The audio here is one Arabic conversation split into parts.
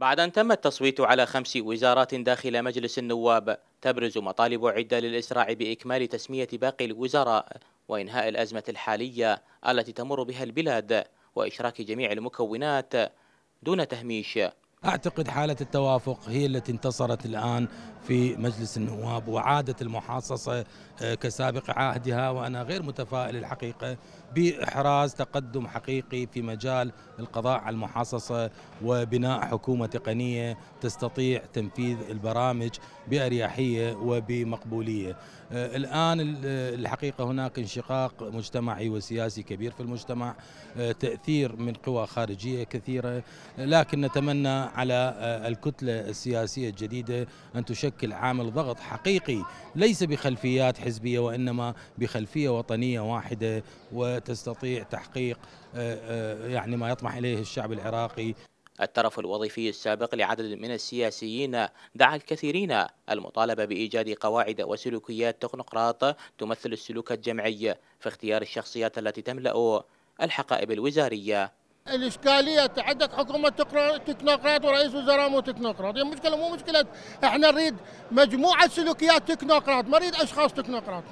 بعد أن تم التصويت على خمس وزارات داخل مجلس النواب تبرز مطالب عدة للإسراع بإكمال تسمية باقي الوزراء وإنهاء الأزمة الحالية التي تمر بها البلاد وإشراك جميع المكونات دون تهميش أعتقد حالة التوافق هي التي انتصرت الآن في مجلس النواب وعادت المحاصصة آه، كسابق عهدها وأنا غير متفائل الحقيقة بإحراز تقدم حقيقي في مجال القضاء على المحاصصة وبناء حكومة تقنية تستطيع تنفيذ البرامج بأريحية وبمقبولية آه، الآن الحقيقة هناك انشقاق مجتمعي وسياسي كبير في المجتمع آه، تأثير من قوى خارجية كثيرة لكن نتمنى على آه، الكتلة السياسية الجديدة أن تشكل عامل ضغط حقيقي ليس بخلفيات حزبية وإنما بخلفية وطنية واحدة وتستطيع تحقيق آه، آه، يعني ما يطمح إليه الشعب العراقي الترف الوظيفي السابق لعدد من السياسيين دعا الكثيرين المطالبة بإيجاد قواعد وسلوكيات تقنقراط تمثل السلوك الجمعي في اختيار الشخصيات التي تملأ الحقائب الوزارية الاشكاليه تعدت حكومه تكنوقراط ورئيس وزراء مو تكنوقراط، هي المشكله مو مشكله احنا نريد مجموعه سلوكيات تكنوقراط، ما نريد اشخاص تكنوقراط.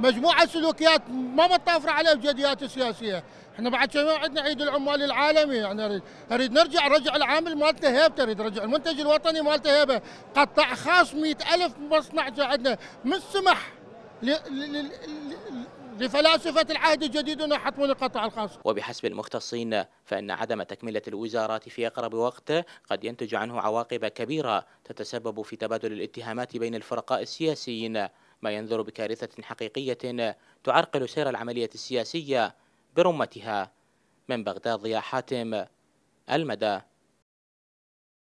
مجموعه سلوكيات ما متطافره عليها الجديات السياسيه، احنا بعد شنو عندنا عيد العمال العالمي يعني اريد اريد نرجع رجع العامل مالته هيبته اريد رجع المنتج الوطني مالته هيبه، قطع خاص 100000 مصنع عندنا من سمح لفلاسفة العهد الجديد وحطموا القطاع الخاص وبحسب المختصين فإن عدم تكملة الوزارات في أقرب وقت قد ينتج عنه عواقب كبيرة تتسبب في تبادل الاتهامات بين الفرقاء السياسيين ما ينذر بكارثة حقيقية تعرقل سير العملية السياسية برمتها من بغداد ضياء حاتم المدى